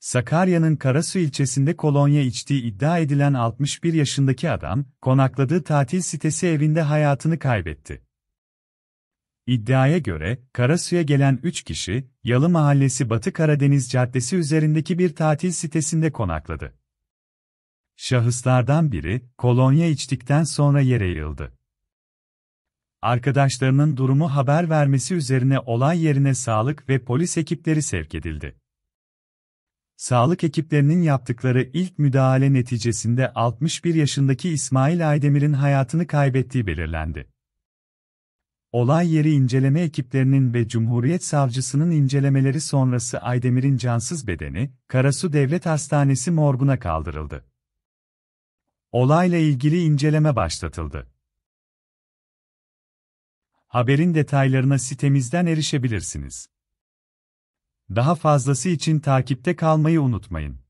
Sakarya'nın Karasu ilçesinde kolonya içtiği iddia edilen 61 yaşındaki adam, konakladığı tatil sitesi evinde hayatını kaybetti. İddiaya göre, Karasu'ya gelen 3 kişi, Yalı Mahallesi Batı Karadeniz Caddesi üzerindeki bir tatil sitesinde konakladı. Şahıslardan biri, kolonya içtikten sonra yere yığıldı. Arkadaşlarının durumu haber vermesi üzerine olay yerine sağlık ve polis ekipleri sevk edildi. Sağlık ekiplerinin yaptıkları ilk müdahale neticesinde 61 yaşındaki İsmail Aydemir'in hayatını kaybettiği belirlendi. Olay yeri inceleme ekiplerinin ve Cumhuriyet Savcısının incelemeleri sonrası Aydemir'in cansız bedeni, Karasu Devlet Hastanesi morguna kaldırıldı. Olayla ilgili inceleme başlatıldı. Haberin detaylarına sitemizden erişebilirsiniz. Daha fazlası için takipte kalmayı unutmayın.